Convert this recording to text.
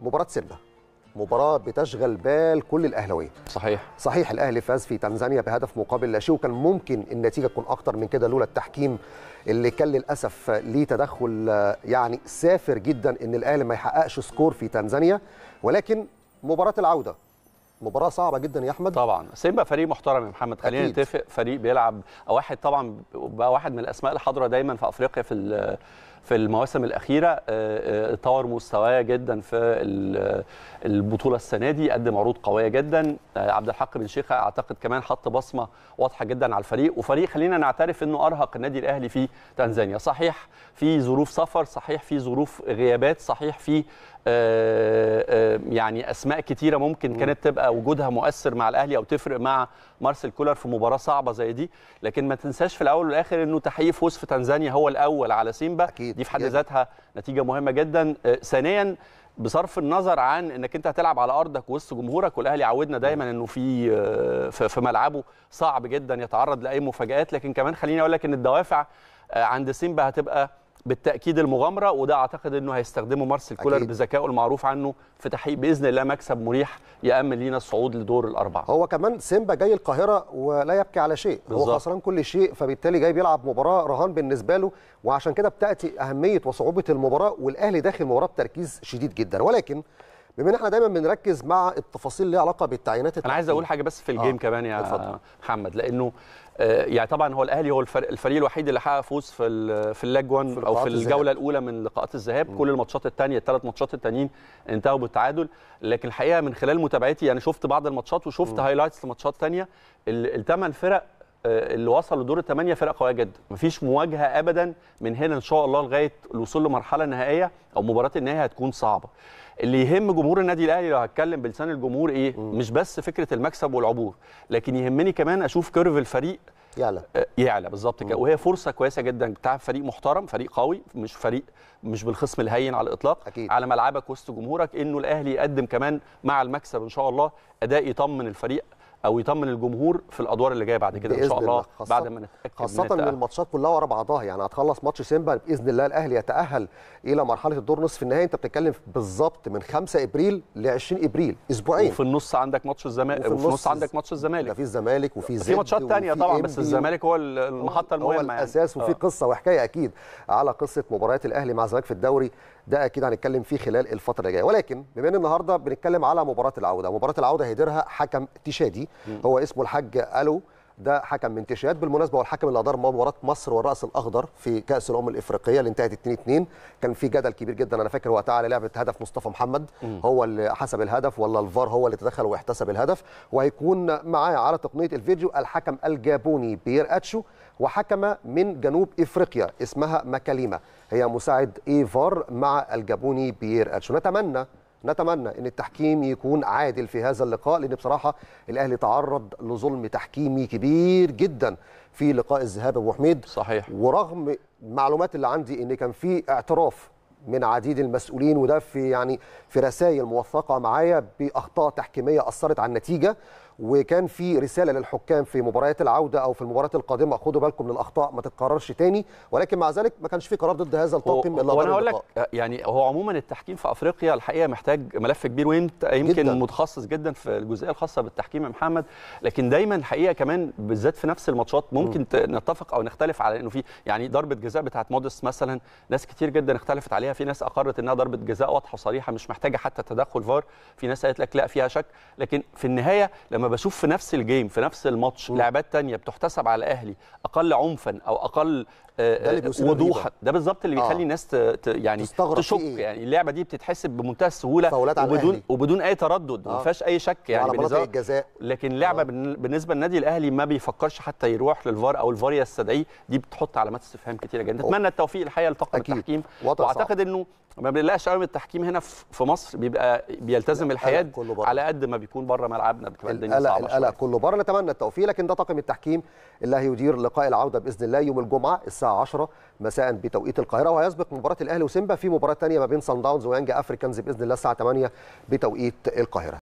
مباراه سله مباراة بتشغل بال كل الأهلاوية صحيح صحيح الأهلي فاز في تنزانيا بهدف مقابل لا شيء وكان ممكن النتيجة تكون أكتر من كده لولا التحكيم اللي كان للأسف ليه تدخل يعني سافر جدا إن الأهلي ما يحققش سكور في تنزانيا ولكن مباراة العودة مباراه صعبه جدا يا احمد طبعا سيمبا فريق محترم يا محمد خلينا نتفق فريق بيلعب واحد طبعا بقى واحد من الاسماء الحاضره دايما في افريقيا في في المواسم الاخيره آه، آه، طور مستواه جدا في البطوله السنه دي قدم عروض قويه جدا آه، عبد الحق بن شيخه اعتقد كمان حط بصمه واضحه جدا على الفريق وفريق خلينا نعترف انه ارهق النادي الاهلي في تنزانيا صحيح في ظروف سفر صحيح في ظروف غيابات صحيح في يعني اسماء كتيره ممكن كانت تبقى وجودها مؤثر مع الاهلي او تفرق مع مارسيل كولر في مباراه صعبه زي دي لكن ما تنساش في الاول والاخر انه تحقيق فوز في تنزانيا هو الاول على سيمبا أكيد. دي في حد ذاتها نتيجه مهمه جدا آه، ثانيا بصرف النظر عن انك انت هتلعب على ارضك وسط جمهورك والاهلي عودنا دايما انه في آه، في ملعبه صعب جدا يتعرض لاي مفاجات لكن كمان خليني اقول لك ان الدوافع آه، عند سيمبا هتبقى بالتاكيد المغامره وده اعتقد انه هيستخدمه مارسيل كولر بذكائه المعروف عنه في تحقيق باذن الله مكسب مريح يامن لينا الصعود لدور الاربعه هو كمان سيمبا جاي القاهره ولا يبكي على شيء بالزبط. هو خسران كل شيء فبالتالي جاي بيلعب مباراه رهان بالنسبه له وعشان كده بتاتي اهميه وصعوبه المباراه والاهلي داخل المباراه بتركيز شديد جدا ولكن بما ان احنا دايما بنركز مع التفاصيل اللي علاقه بالتعيينات انا عايز اقول حاجه بس في الجيم آه. كمان يا الفضل. محمد لانه آه، يعني طبعا هو الاهلي هو الفريق, الوحيد اللي حقق فوز في في اللاج 1 او في الجوله الزهاب. الاولى من لقاءات الذهاب كل الماتشات الثانيه الثلاث ماتشات الثانيين انتهوا بالتعادل لكن الحقيقه من خلال متابعتي يعني شفت بعض الماتشات وشفت هايلايتس لماتشات ثانيه الثمان فرق آه، اللي وصل لدور الثمانيه فرق قويه جدا مفيش مواجهه ابدا من هنا ان شاء الله لغايه الوصول لمرحله نهائيه او مباراه النهائي هتكون صعبه اللي يهم جمهور النادي الاهلي لو هتكلم بلسان الجمهور ايه م. مش بس فكره المكسب والعبور لكن يهمني كمان اشوف كيرف الفريق يعلى آه، يعلى بالظبط كده وهي فرصه كويسه جدا بتاع فريق محترم فريق قوي مش فريق مش بالخصم الهين على الاطلاق أكيد. على ملعبك وسط جمهورك انه الاهلي يقدم كمان مع المكسب ان شاء الله اداء يطمن الفريق او يطمن الجمهور في الادوار اللي جايه بعد كده ان شاء الله بعد ما نتاكد خاصه ان الماتشات كلها ورا بعضها يعني هتخلص ماتش سيمبا باذن الله الاهلي يتاهل الى مرحله الدور نصف النهائي انت بتتكلم بالظبط من 5 ابريل ل 20 ابريل اسبوعين وفي النص عندك ماتش الزمالك وفي, النص عندك ماتش الزمالك في الزمالك وفي زي في ماتشات ثانيه طبعا بس الزمالك هو المحطه المهمه هو يعني. الاساس يعني. وفي آه. قصه وحكايه اكيد على قصه مباريات الاهلي مع الزمالك في الدوري ده اكيد هنتكلم فيه خلال الفتره الجايه ولكن بما ان النهارده بنتكلم على مباراه العوده مباراه العوده هيديرها حكم تشادي هو اسمه الحاج الو ده حكم من تشياد بالمناسبه هو الحكم اللي ادار مباراه مصر والراس الاخضر في كاس الامم الافريقيه اللي انتهت 2 2 كان في جدل كبير جدا انا فاكر وقتها على لعبه هدف مصطفى محمد م. هو اللي حسب الهدف ولا الفار هو اللي تدخل واحتسب الهدف وهيكون معايا على تقنيه الفيديو الحكم الجابوني بير اتشو وحكم من جنوب افريقيا اسمها ماكاليما هي مساعد ايفار مع الجابوني بيير اتشو نتمنى نتمنى ان التحكيم يكون عادل في هذا اللقاء لان بصراحه الاهلي تعرض لظلم تحكيمي كبير جدا في لقاء الذهاب ابو حميد صحيح ورغم المعلومات اللي عندي ان كان في اعتراف من عديد المسؤولين وده في يعني في رسائل موثقه معايا باخطاء تحكيميه اثرت على النتيجه وكان في رساله للحكام في مباريات العوده او في المباريات القادمه خدوا بالكم من الاخطاء ما تتكررش تاني ولكن مع ذلك ما كانش في قرار ضد هذا الطاقم الا وانا هقول لك آه، يعني هو عموما التحكيم في افريقيا الحقيقه محتاج ملف كبير وانت يمكن جداً. متخصص جدا في الجزئيه الخاصه بالتحكيم يا محمد لكن دايما الحقيقه كمان بالذات في نفس الماتشات ممكن م. نتفق او نختلف على انه في يعني ضربه جزاء بتاعه مودس مثلا ناس كتير جدا اختلفت عليها في ناس اقرت انها ضربه جزاء واضحه وصريحه مش محتاجه حتى تدخل فار في ناس قالت لك لا فيها شك لكن في النهايه لما لما بشوف في نفس الجيم في نفس الماتش لعبات تانية بتحتسب على الاهلي اقل عنفا او اقل آه، وضوحا ده بالظبط اللي بيخلي آه. الناس ت... يعني تشك إيه؟ يعني اللعبه دي بتتحسب بمنتهى السهوله وبدون وبدون اي تردد آه. ما فيهاش اي شك يعني بالنسبه الجزاء لكن لعبه آه. بالنسبه للنادي الاهلي ما بيفكرش حتى يروح للفار او الفار يستدعيه دي بتحط علامات استفهام كتيره جدا نتمنى التوفيق الحقيقه لطاقم التحكيم واعتقد انه ما بنلاقيش قوي التحكيم هنا في مصر بيبقى بيلتزم الحياد على قد ما بيكون بره ملعبنا بتبقى الدنيا صعبه القلق كله بره نتمنى التوفيق لكن ده طاقم التحكيم اللي هيدير لقاء العوده باذن الله يوم الجمعه الساعه الساعه 10 مساء بتوقيت القاهره وهيسبق مباراه الاهلي وسيمبا في مباراه ثانيه ما بين سان داونز ويانج افريكانز باذن الله الساعه 8 بتوقيت القاهره